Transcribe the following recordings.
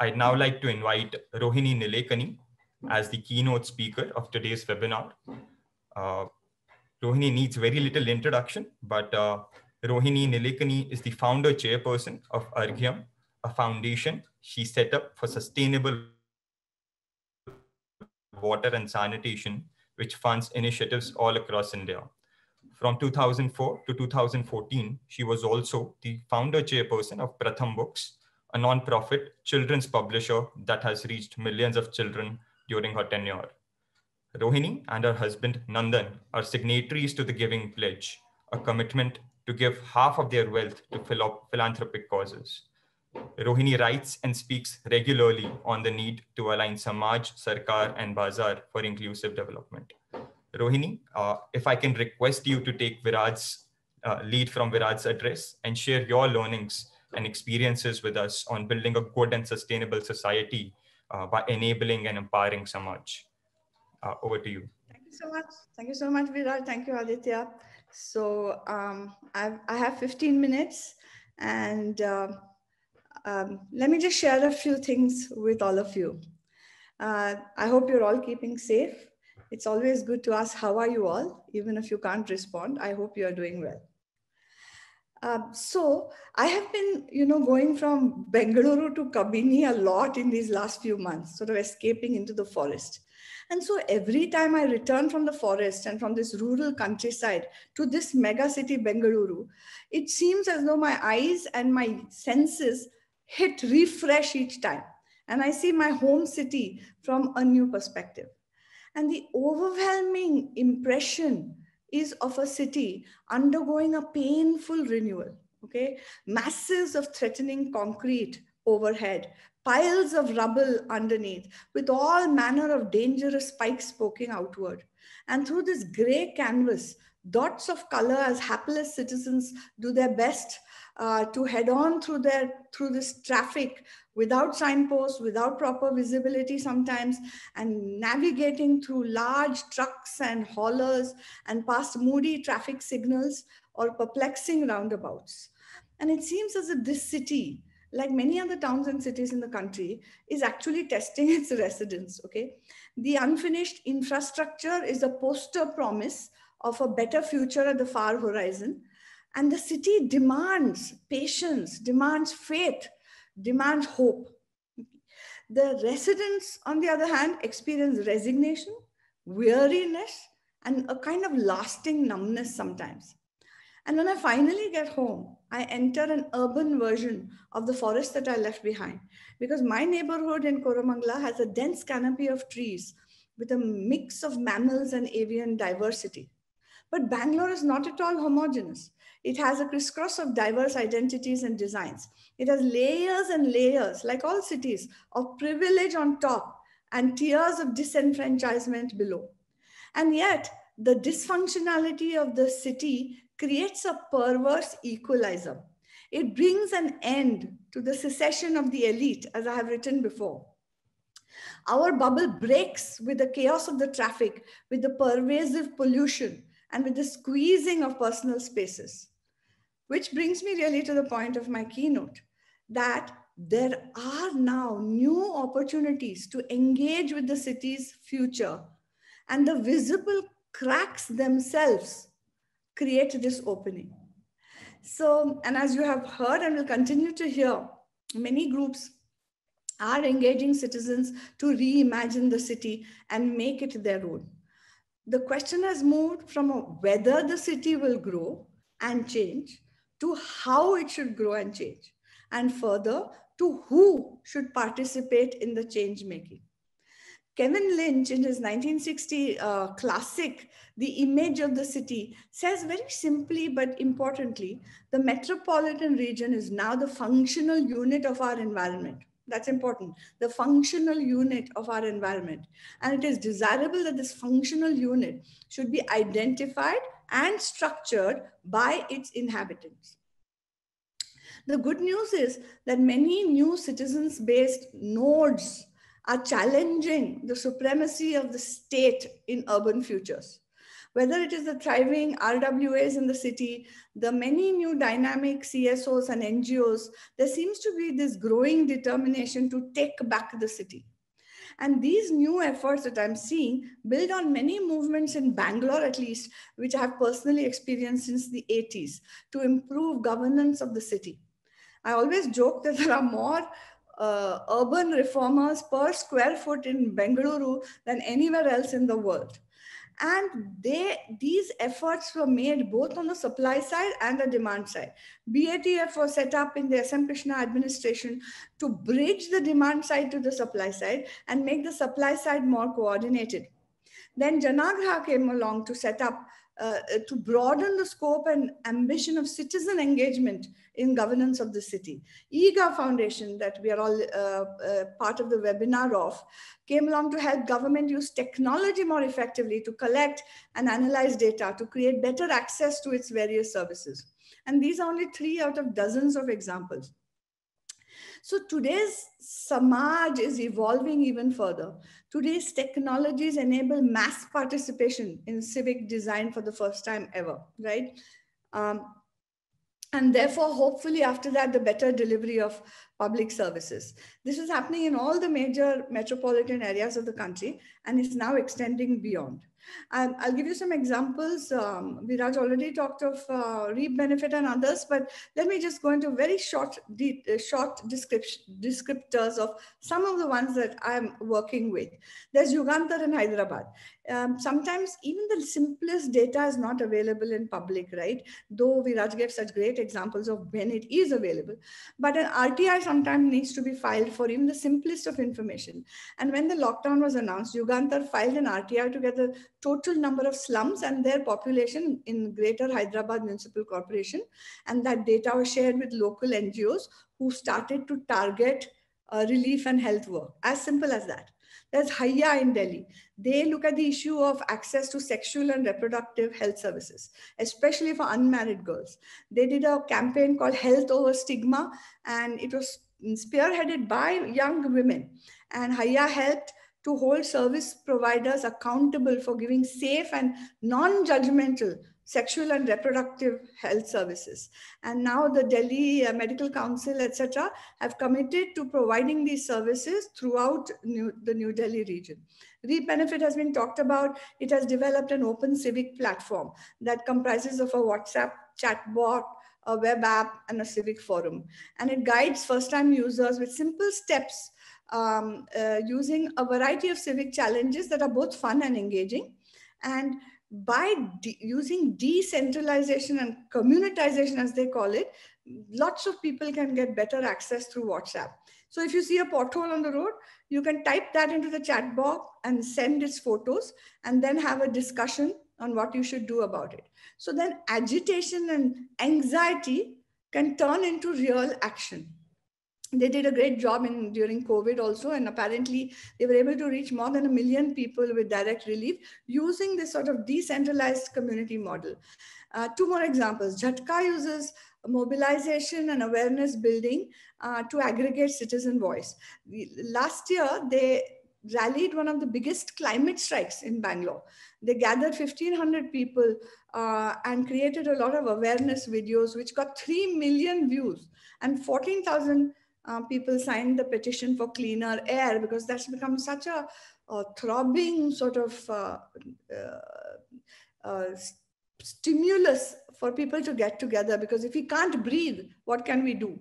I'd now like to invite Rohini Nilekani as the keynote speaker of today's webinar. Uh, Rohini needs very little introduction, but uh, Rohini Nilekani is the founder chairperson of Argyam, a foundation she set up for sustainable water and sanitation, which funds initiatives all across India. From 2004 to 2014, she was also the founder chairperson of Pratham Books, a nonprofit children's publisher that has reached millions of children during her tenure. Rohini and her husband Nandan are signatories to the Giving Pledge, a commitment to give half of their wealth to philanthropic causes. Rohini writes and speaks regularly on the need to align Samaj, Sarkar, and Bazaar for inclusive development. Rohini, uh, if I can request you to take Viraj's uh, lead from Viraj's address and share your learnings and experiences with us on building a good and sustainable society uh, by enabling and empowering Samaj. Uh, over to you. Thank you so much. Thank you so much, Viral. Thank you, Aditya. So um, I've, I have 15 minutes and uh, um, let me just share a few things with all of you. Uh, I hope you're all keeping safe. It's always good to ask, how are you all? Even if you can't respond, I hope you're doing well. Um, so I have been, you know, going from Bengaluru to Kabini a lot in these last few months, sort of escaping into the forest. And so every time I return from the forest and from this rural countryside to this mega city, Bengaluru, it seems as though my eyes and my senses hit refresh each time. And I see my home city from a new perspective. And the overwhelming impression is of a city undergoing a painful renewal, okay? Masses of threatening concrete overhead, piles of rubble underneath, with all manner of dangerous spikes poking outward. And through this gray canvas, dots of color as hapless citizens do their best uh, to head on through their through this traffic without signposts without proper visibility sometimes and navigating through large trucks and haulers and past moody traffic signals or perplexing roundabouts and it seems as if this city like many other towns and cities in the country, is actually testing its residents. Okay, the unfinished infrastructure is a poster promise of a better future at the far horizon. And the city demands patience, demands faith, demands hope. The residents, on the other hand, experience resignation, weariness, and a kind of lasting numbness sometimes. And when I finally get home, I enter an urban version of the forest that I left behind because my neighborhood in Koramangala has a dense canopy of trees with a mix of mammals and avian diversity. But Bangalore is not at all homogenous. It has a crisscross of diverse identities and designs. It has layers and layers, like all cities, of privilege on top and tiers of disenfranchisement below. And yet, the dysfunctionality of the city creates a perverse equalizer. It brings an end to the secession of the elite, as I have written before. Our bubble breaks with the chaos of the traffic, with the pervasive pollution, and with the squeezing of personal spaces. Which brings me really to the point of my keynote that there are now new opportunities to engage with the city's future, and the visible cracks themselves create this opening. So, and as you have heard and will continue to hear, many groups are engaging citizens to reimagine the city and make it their own the question has moved from whether the city will grow and change to how it should grow and change, and further to who should participate in the change making. Kevin Lynch, in his 1960 uh, classic, The Image of the City, says very simply but importantly the metropolitan region is now the functional unit of our environment. That's important. The functional unit of our environment. And it is desirable that this functional unit should be identified and structured by its inhabitants. The good news is that many new citizens based nodes are challenging the supremacy of the state in urban futures whether it is the thriving RWAs in the city, the many new dynamic CSOs and NGOs, there seems to be this growing determination to take back the city. And these new efforts that I'm seeing build on many movements in Bangalore, at least, which I have personally experienced since the 80s to improve governance of the city. I always joke that there are more uh, urban reformers per square foot in Bengaluru than anywhere else in the world and they these efforts were made both on the supply side and the demand side batf was set up in the sm krishna administration to bridge the demand side to the supply side and make the supply side more coordinated then Janagraha came along to set up uh, uh, to broaden the scope and ambition of citizen engagement in governance of the city. EGA Foundation, that we are all uh, part of the webinar of, came along to help government use technology more effectively to collect and analyze data to create better access to its various services. And these are only three out of dozens of examples. So today's samaj is evolving even further. Today's technologies enable mass participation in civic design for the first time ever, right? Um, and therefore, hopefully, after that, the better delivery of public services. This is happening in all the major metropolitan areas of the country and is now extending beyond. I'll give you some examples. Um, Viraj already talked of uh, REAP benefit and others, but let me just go into very short, de- uh, short descriptors of some of the ones that I'm working with. There's Yugantar in Hyderabad. Um, sometimes even the simplest data is not available in public, right? Though Viraj gave such great examples of when it is available, but an RTI sometimes needs to be filed for even the simplest of information. And when the lockdown was announced, Yugantar filed an RTI to get the total number of slums and their population in Greater Hyderabad Municipal Corporation. And that data was shared with local NGOs who started to target uh, relief and health work. As simple as that. There's Haya in Delhi. They look at the issue of access to sexual and reproductive health services, especially for unmarried girls. They did a campaign called Health Over Stigma, and it was spearheaded by young women. And Haya helped to hold service providers accountable for giving safe and non judgmental sexual and reproductive health services and now the delhi uh, medical council etc have committed to providing these services throughout new, the new delhi region rebenefit has been talked about it has developed an open civic platform that comprises of a whatsapp chatbot a web app and a civic forum and it guides first time users with simple steps um, uh, using a variety of civic challenges that are both fun and engaging. And by de using decentralization and communitization, as they call it, lots of people can get better access through WhatsApp. So if you see a pothole on the road, you can type that into the chat box and send its photos and then have a discussion on what you should do about it. So then agitation and anxiety can turn into real action they did a great job in during covid also and apparently they were able to reach more than a million people with direct relief using this sort of decentralized community model uh, two more examples jhatka uses mobilization and awareness building uh, to aggregate citizen voice last year they rallied one of the biggest climate strikes in Bangalore. They gathered 1,500 people uh, and created a lot of awareness videos, which got 3 million views and 14,000 uh, people signed the petition for cleaner air because that's become such a, a throbbing sort of uh, uh, uh stimulus for people to get together because if we can't breathe, what can we do?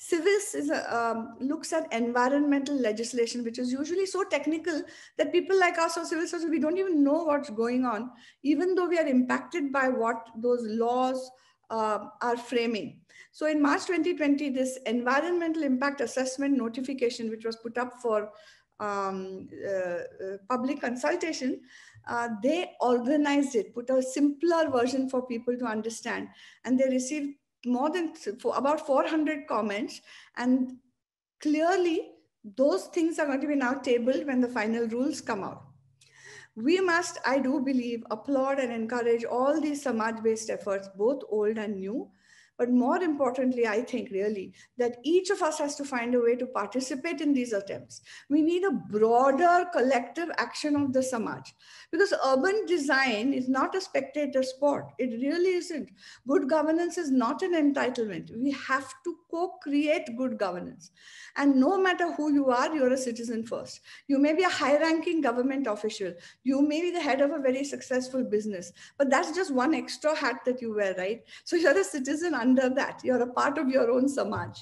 Civis is a, uh, um, looks at environmental legislation, which is usually so technical that people like us or civil society, we don't even know what's going on, even though we are impacted by what those laws uh, are framing. So in March 2020, this environmental impact assessment notification, which was put up for um, uh, uh, public consultation, uh, they organized it, put a simpler version for people to understand. And they received more than for about 400 comments. And clearly, those things are going to be now tabled when the final rules come out. We must, I do believe, applaud and encourage all these Samaj based efforts, both old and new, but more importantly, I think really that each of us has to find a way to participate in these attempts. We need a broader collective action of the Samaj because urban design is not a spectator sport. It really isn't. Good governance is not an entitlement. We have to co-create good governance. And no matter who you are, you're a citizen first. You may be a high-ranking government official. You may be the head of a very successful business, but that's just one extra hat that you wear, right? So you're a citizen under that. You're a part of your own samaj.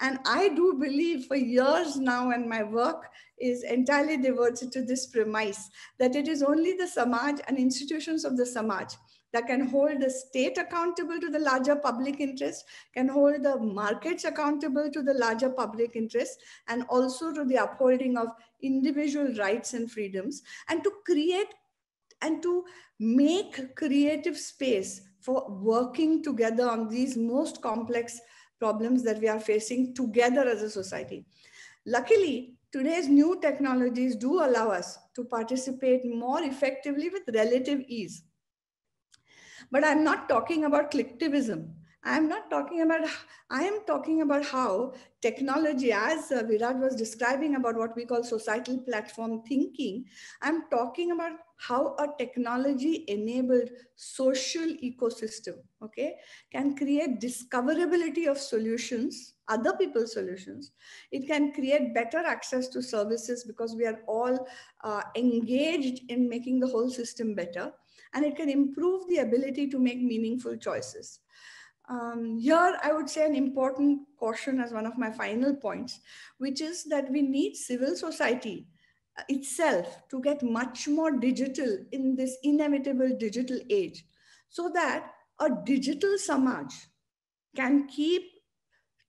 And I do believe for years now, and my work is entirely devoted to this premise that it is only the Samaj and institutions of the Samaj that can hold the state accountable to the larger public interest, can hold the markets accountable to the larger public interest, and also to the upholding of individual rights and freedoms, and to create and to make creative space for working together on these most complex problems that we are facing together as a society. Luckily, today's new technologies do allow us to participate more effectively with relative ease. But I'm not talking about clicktivism. I'm not talking about, I am talking about how technology, as uh, Virat was describing about what we call societal platform thinking, I'm talking about how a technology enabled social ecosystem, okay, can create discoverability of solutions, other people's solutions. It can create better access to services because we are all uh, engaged in making the whole system better and it can improve the ability to make meaningful choices. Um, here, I would say an important caution as one of my final points, which is that we need civil society uh, itself to get much more digital in this inevitable digital age so that a digital samaj can keep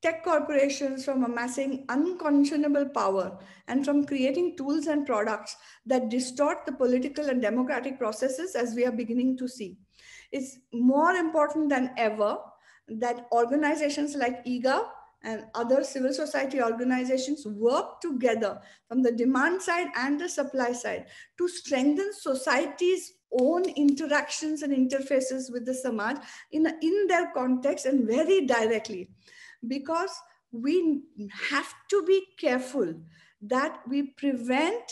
tech corporations from amassing unconscionable power and from creating tools and products that distort the political and democratic processes as we are beginning to see. It's more important than ever that organizations like EGA and other civil society organizations work together from the demand side and the supply side to strengthen society's own interactions and interfaces with the samaj in, in their context and very directly because we have to be careful that we prevent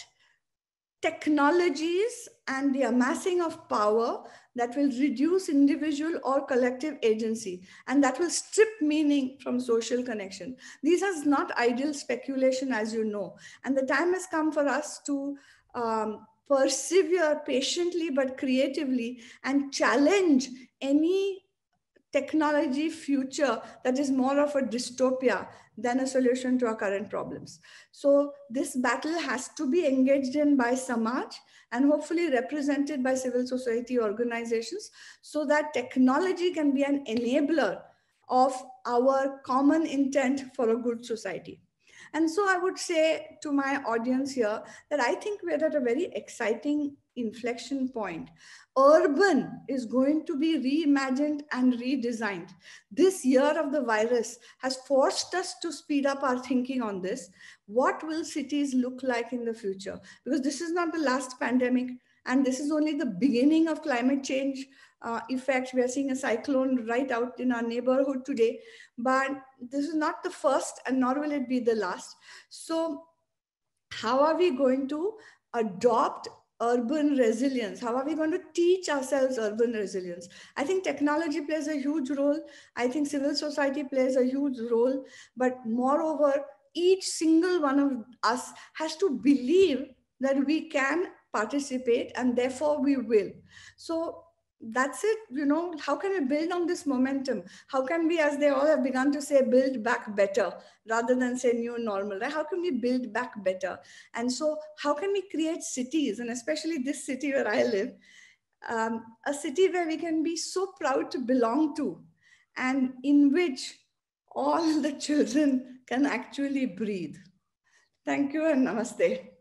technologies and the amassing of power that will reduce individual or collective agency and that will strip meaning from social connection. These is not ideal speculation, as you know. And the time has come for us to um, persevere patiently but creatively and challenge any technology future that is more of a dystopia than a solution to our current problems. So this battle has to be engaged in by Samaj and hopefully represented by civil society organizations so that technology can be an enabler of our common intent for a good society. And so I would say to my audience here that I think we're at a very exciting inflection point. Urban is going to be reimagined and redesigned. This year of the virus has forced us to speed up our thinking on this. What will cities look like in the future? Because this is not the last pandemic, and this is only the beginning of climate change uh, effect. We are seeing a cyclone right out in our neighborhood today, but this is not the first, and nor will it be the last. So, how are we going to adopt urban resilience? How are we going to teach ourselves urban resilience? I think technology plays a huge role. I think civil society plays a huge role. But moreover, each single one of us has to believe that we can participate and therefore we will. So that's it you know how can we build on this momentum how can we as they all have begun to say build back better rather than say new normal right how can we build back better and so how can we create cities and especially this city where i live um, a city where we can be so proud to belong to and in which all the children can actually breathe thank you and namaste